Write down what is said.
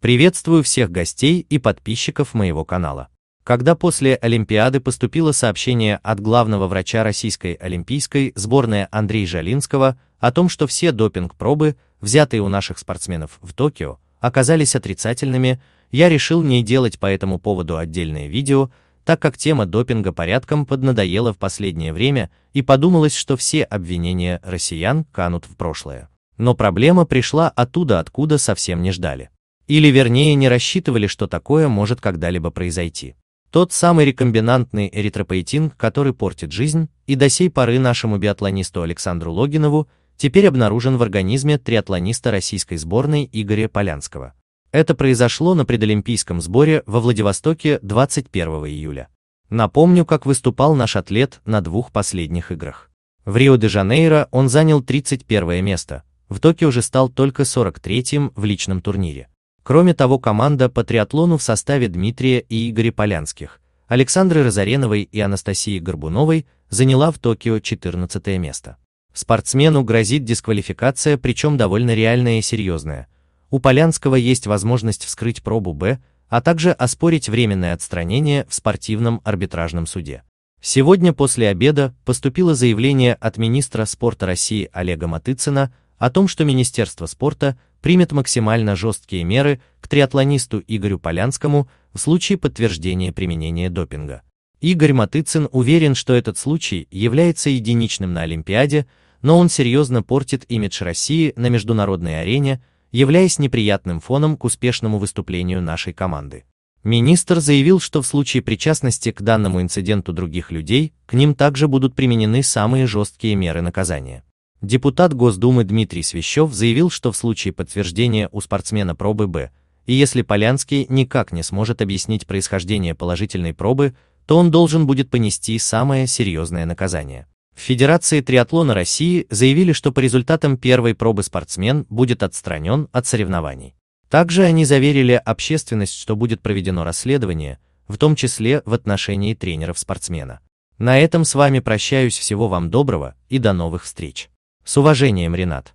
Приветствую всех гостей и подписчиков моего канала. Когда после Олимпиады поступило сообщение от главного врача российской олимпийской сборной Андрея Жалинского о том, что все допинг-пробы, взятые у наших спортсменов в Токио, оказались отрицательными, я решил не делать по этому поводу отдельное видео, так как тема допинга порядком поднадоела в последнее время и подумалось, что все обвинения россиян канут в прошлое. Но проблема пришла оттуда, откуда совсем не ждали. Или вернее не рассчитывали, что такое может когда-либо произойти. Тот самый рекомбинантный эритропоэтин, который портит жизнь, и до сей поры нашему биатлонисту Александру Логинову теперь обнаружен в организме триатлониста российской сборной Игоря Полянского. Это произошло на предолимпийском сборе во Владивостоке 21 июля. Напомню, как выступал наш атлет на двух последних играх. В Рио-де-Жанейро он занял 31 место, в Токио уже стал только 43-м в личном турнире. Кроме того, команда по триатлону в составе Дмитрия и Игоря Полянских, Александры Разореновой и Анастасии Горбуновой заняла в Токио 14 место. Спортсмену грозит дисквалификация, причем довольно реальная и серьезная. У Полянского есть возможность вскрыть пробу «Б», а также оспорить временное отстранение в спортивном арбитражном суде. Сегодня после обеда поступило заявление от министра спорта России Олега Матыцина о том, что Министерство спорта примет максимально жесткие меры к триатлонисту Игорю Полянскому в случае подтверждения применения допинга. Игорь Матыцин уверен, что этот случай является единичным на Олимпиаде, но он серьезно портит имидж России на международной арене, являясь неприятным фоном к успешному выступлению нашей команды. Министр заявил, что в случае причастности к данному инциденту других людей, к ним также будут применены самые жесткие меры наказания. Депутат Госдумы Дмитрий Свящев заявил, что в случае подтверждения у спортсмена пробы Б, и если Полянский никак не сможет объяснить происхождение положительной пробы, то он должен будет понести самое серьезное наказание. В Федерации триатлона России заявили, что по результатам первой пробы спортсмен будет отстранен от соревнований. Также они заверили общественность, что будет проведено расследование, в том числе в отношении тренеров спортсмена. На этом с вами прощаюсь, всего вам доброго и до новых встреч. С уважением, Ренат.